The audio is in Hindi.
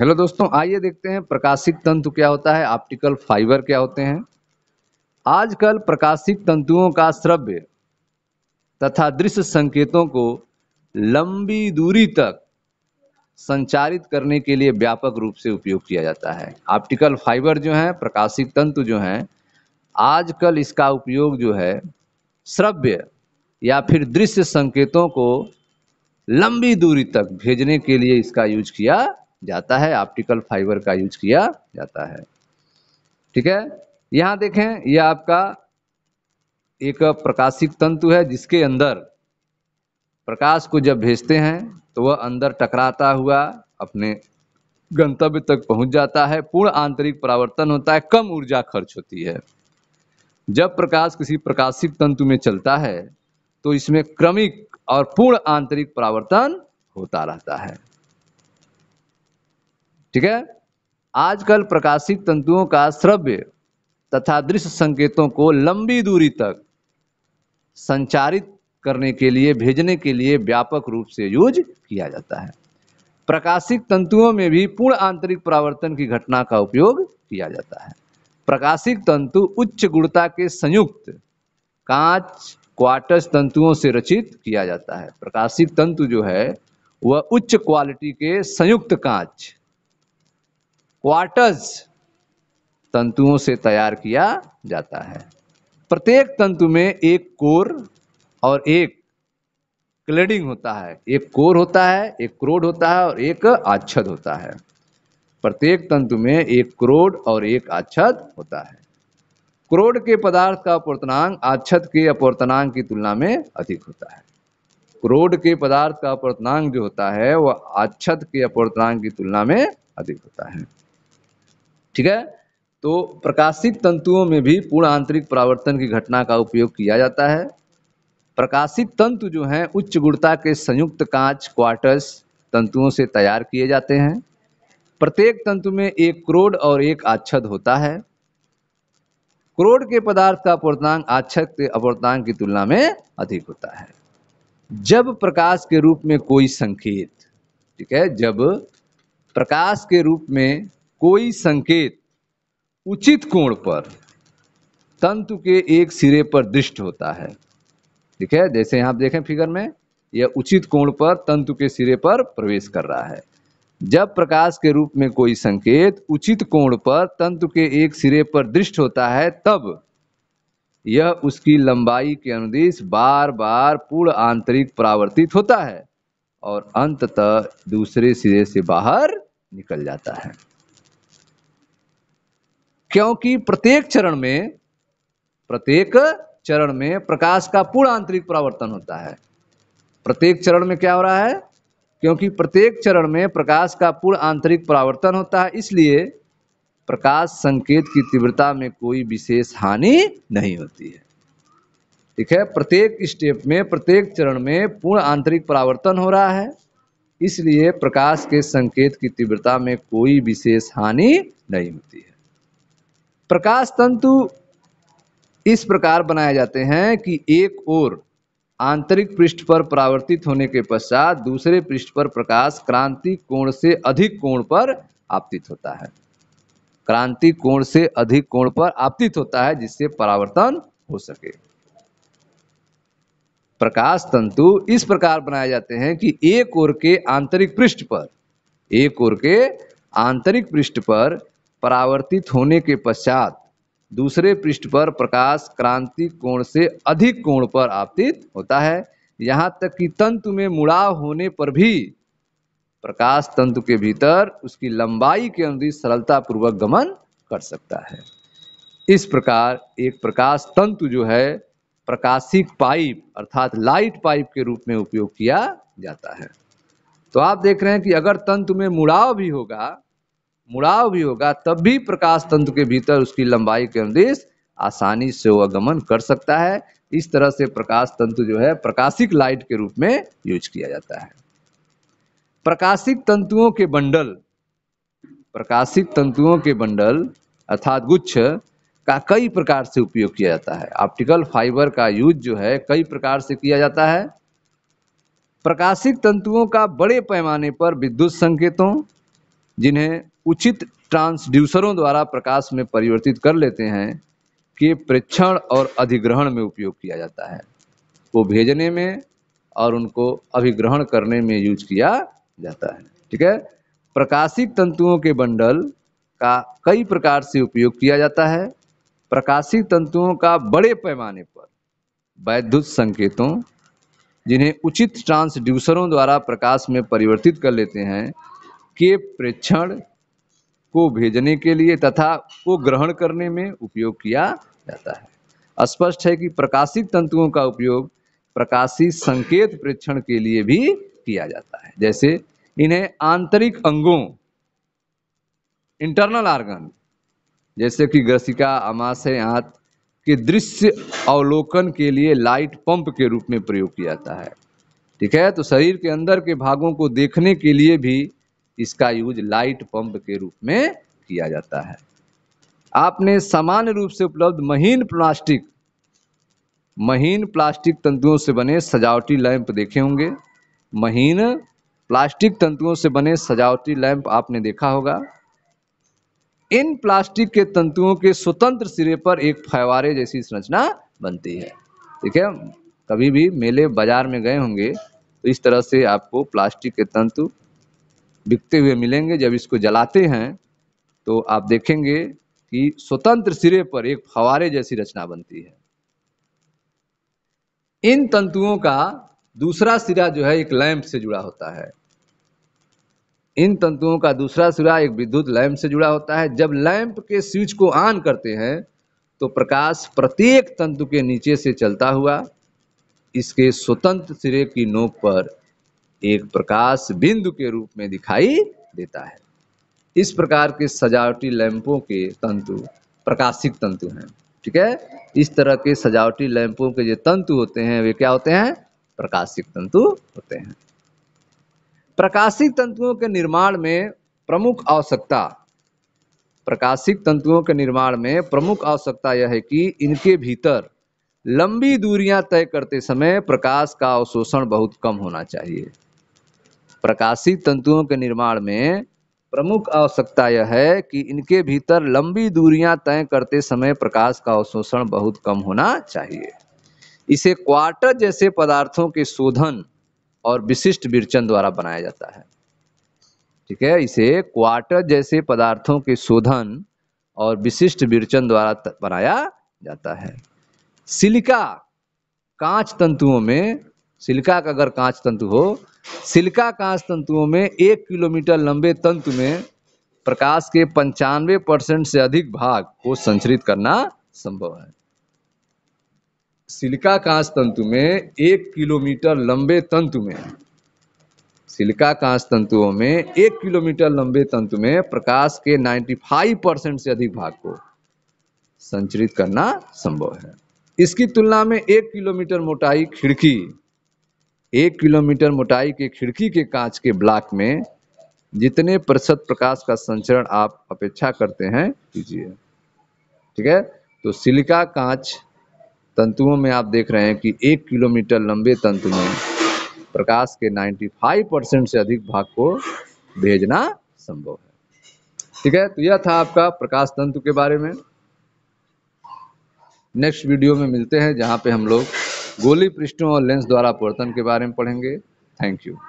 हेलो दोस्तों आइए देखते हैं प्रकाशिक तंतु क्या होता है ऑप्टिकल फाइबर क्या होते हैं आजकल प्रकाशिक तंतुओं का श्रव्य तथा दृश्य संकेतों को लंबी दूरी तक संचारित करने के लिए व्यापक रूप से उपयोग किया जाता है ऑप्टिकल फाइबर जो हैं प्रकाशिक तंतु जो हैं आजकल इसका उपयोग जो है श्रव्य या फिर दृश्य संकेतों को लंबी दूरी तक भेजने के लिए इसका यूज किया जाता है ऑप्टिकल फाइबर का यूज किया जाता है ठीक है यहां देखें यह आपका एक प्रकाशिक तंतु है जिसके अंदर प्रकाश को जब भेजते हैं तो वह अंदर टकराता हुआ अपने गंतव्य तक पहुंच जाता है पूर्ण आंतरिक परावर्तन होता है कम ऊर्जा खर्च होती है जब प्रकाश किसी प्रकाशिक तंतु में चलता है तो इसमें क्रमिक और पूर्ण आंतरिक परावर्तन होता रहता है ठीक है आजकल प्रकाशित तंतुओं का श्रव्य तथा दृश्य संकेतों को लंबी दूरी तक संचारित करने के लिए भेजने के लिए व्यापक रूप से यूज किया जाता है प्रकाशित तंतुओं में भी पूर्ण आंतरिक परावर्तन की घटना का उपयोग किया जाता है प्रकाशित तंतु उच्च गुणता के संयुक्त कांच क्वार्टस तंतुओं से रचित किया जाता है प्रकाशित तंतु जो है वह उच्च क्वालिटी के संयुक्त कांच क्वार्टज तंतुओं से तैयार किया जाता है प्रत्येक तंतु में एक कोर और एक क्लेडिंग होता है एक कोर होता है एक क्रोड होता है और एक आच्छद होता है प्रत्येक तंतु में एक क्रोड और एक आच्छद होता है क्रोड के पदार्थ का अपवर्तनांक आच्छद के अपवर्तनांक की तुलना में अधिक होता है क्रोड के पदार्थ का अपवर्तनांक जो होता है वह आच्छद के अपवर्तनांक की तुलना में अधिक होता है ठीक है तो प्रकाशित तंतुओं में भी पूर्ण आंतरिक परावर्तन की घटना का उपयोग किया जाता है प्रकाशित तंतु जो हैं उच्च गुणता के संयुक्त कांच क्वार्टर्स तंतुओं से तैयार किए जाते हैं प्रत्येक तंतु में एक क्रोड और एक आच्छद होता है क्रोड के पदार्थ का अपवर्तनांक आच्छद के अपवर्तनांक की तुलना में अधिक होता है जब प्रकाश के रूप में कोई संकेत ठीक है जब प्रकाश के रूप में कोई संकेत उचित कोण पर तंतु के एक सिरे पर दृष्ट होता है ठीक है जैसे यहां आप देखें फिगर में यह उचित कोण पर तंतु के सिरे पर प्रवेश कर रहा है जब प्रकाश के रूप में कोई संकेत उचित कोण पर तंतु के एक सिरे पर दृष्ट होता है तब यह उसकी लंबाई के अनुदेश बार बार पूर्ण आंतरिक परावर्तित होता है और अंततः दूसरे सिरे से बाहर निकल जाता है क्योंकि प्रत्येक चरण में प्रत्येक चरण में प्रकाश का पूर्ण आंतरिक परावर्तन होता है प्रत्येक चरण में क्या हो रहा है क्योंकि प्रत्येक चरण में प्रकाश का पूर्ण आंतरिक परावर्तन होता है इसलिए प्रकाश संकेत की तीव्रता में कोई विशेष हानि नहीं होती है ठीक है प्रत्येक स्टेप में प्रत्येक चरण में पूर्ण आंतरिक परावर्तन हो रहा है इसलिए प्रकाश के संकेत की तीव्रता में कोई विशेष हानि नहीं होती है प्रकाश तंतु इस प्रकार बनाए जाते हैं कि एक ओर आंतरिक पृष्ठ पर परावर्तित होने के पश्चात दूसरे पृष्ठ पर प्रकाश क्रांति कोण से अधिक कोण पर आपतित होता है क्रांति कोण से अधिक कोण पर आपतित होता है जिससे परावर्तन हो सके प्रकाश तंतु इस प्रकार बनाए जाते हैं कि एक ओर के आंतरिक पृष्ठ पर एक ओर के आंतरिक पृष्ठ पर परावर्तित होने के पश्चात दूसरे पृष्ठ पर प्रकाश क्रांति कोण से अधिक कोण पर आपतित होता है यहाँ तक कि तंतु में मुड़ाव होने पर भी प्रकाश तंतु के भीतर उसकी लंबाई के सरलता सरलतापूर्वक गमन कर सकता है इस प्रकार एक प्रकाश तंतु जो है प्रकाशिक पाइप अर्थात लाइट पाइप के रूप में उपयोग किया जाता है तो आप देख रहे हैं कि अगर तंतु में मुड़ाव भी होगा मुड़ाव भी होगा तब भी प्रकाश तंत्र के भीतर उसकी लंबाई के अनुदेश आसानी से वह गमन कर सकता है इस तरह से प्रकाश तंतु जो है प्रकाशिक लाइट के रूप में यूज किया जाता है प्रकाशिक तंतुओं के बंडल प्रकाशिक तंतुओं के बंडल अर्थात गुच्छ का कई प्रकार से उपयोग किया जाता है ऑप्टिकल फाइबर का यूज जो है कई प्रकार से किया जाता है प्रकाशिक तंतुओं का बड़े पैमाने पर विद्युत संकेतों जिन्हें उचित ट्रांसड्यूसरों द्वारा प्रकाश में परिवर्तित कर लेते हैं के प्रेक्षण और अधिग्रहण में उपयोग किया जाता है को भेजने में और उनको अभिग्रहण करने में यूज किया जाता है ठीक है प्रकाशित तंतुओं के बंडल का कई प्रकार से उपयोग किया जाता है प्रकाशित तंतुओं का बड़े पैमाने पर वैद्युत संकेतों जिन्हें उचित ट्रांसड्यूसरों द्वारा प्रकाश में परिवर्तित कर लेते हैं के प्रेक्षण को भेजने के लिए तथा को ग्रहण करने में उपयोग किया जाता है स्पष्ट है कि प्रकाशित तंतुओं का उपयोग प्रकाशी संकेत प्रेक्षण के लिए भी किया जाता है जैसे इन्हें आंतरिक अंगों इंटरनल आर्गन जैसे कि ग्रसिका अमाश आंत के दृश्य अवलोकन के लिए लाइट पंप के रूप में प्रयोग किया जाता है ठीक है तो शरीर के अंदर के भागों को देखने के लिए भी इसका यूज लाइट पंप के रूप में किया जाता है आपने सामान्य रूप से उपलब्ध महीन प्लास्टिक महीन प्लास्टिक तंतुओं से बने सजावटी लैंप देखे होंगे महीन प्लास्टिक तंतुओं से बने सजावटी लैंप आपने देखा होगा इन प्लास्टिक के तंतुओं के स्वतंत्र सिरे पर एक फैवारे जैसी संरचना बनती है ठीक है कभी भी मेले बाजार में गए होंगे तो इस तरह से आपको प्लास्टिक के तंतु बिकते हुए मिलेंगे जब इसको जलाते हैं तो आप देखेंगे कि स्वतंत्र सिरे पर एक फवारे जैसी रचना बनती है इन तंतुओं का दूसरा सिरा जो है एक लैंप से जुड़ा होता है इन तंतुओं का दूसरा सिरा एक विद्युत लैंप से जुड़ा होता है जब लैंप के स्विच को ऑन करते हैं तो प्रकाश प्रत्येक तंतु के नीचे से चलता हुआ इसके स्वतंत्र सिरे की नोक पर एक प्रकाश बिंदु के रूप में दिखाई देता है इस प्रकार के सजावटी लैंपों के तंतु प्रकाशिक तंतु हैं ठीक है इस तरह के सजावटी लैंपों के जो तंतु होते हैं वे क्या होते हैं प्रकाशिक तंतु होते हैं प्रकाशिक तंतुओं के निर्माण में प्रमुख आवश्यकता प्रकाशिक तंतुओं के निर्माण में प्रमुख आवश्यकता यह है कि इनके भीतर लंबी दूरियां तय करते समय प्रकाश का अवशोषण बहुत कम होना चाहिए प्रकाशी तंतुओं के निर्माण में प्रमुख आवश्यकता यह है कि इनके भीतर लंबी दूरियां तय करते समय प्रकाश का अवशोषण बहुत कम होना चाहिए इसे क्वार्टर जैसे पदार्थों के शोधन और विशिष्ट विरचन द्वारा बनाया जाता है ठीक है इसे क्वार्टर जैसे पदार्थों के शोधन और विशिष्ट विरचन द्वारा बनाया जाता है सिलिका कांच तंतुओं में सिलिका का अगर कांच तंतु हो सिलिका कांच तंतुओं में एक किलोमीटर लंबे तंतु में प्रकाश के पंचानवे परसेंट से अधिक भाग को संचरित करना संभव है सिलिका कांच तंतु में एक किलोमीटर लंबे तंतु में सिलिका कांच तंतुओं में एक किलोमीटर लंबे तंतु में प्रकाश के 95 परसेंट से अधिक भाग को संचरित करना संभव है इसकी तुलना में एक किलोमीटर मोटाई खिड़की एक किलोमीटर मोटाई के खिड़की के कांच के ब्लॉक में जितने प्रतिशत प्रकाश का संचरण आप अपेक्षा करते हैं कीजिए ठीक है तो सिलिका कांच तंतुओं में आप देख रहे हैं कि एक किलोमीटर लंबे तंतु में प्रकाश के 95 परसेंट से अधिक भाग को भेजना संभव है ठीक है तो यह था आपका प्रकाश तंतु के बारे में नेक्स्ट वीडियो में मिलते हैं जहाँ पे हम लोग गोली पृष्ठों और लेंस द्वारा परिवर्तन के बारे में पढ़ेंगे थैंक यू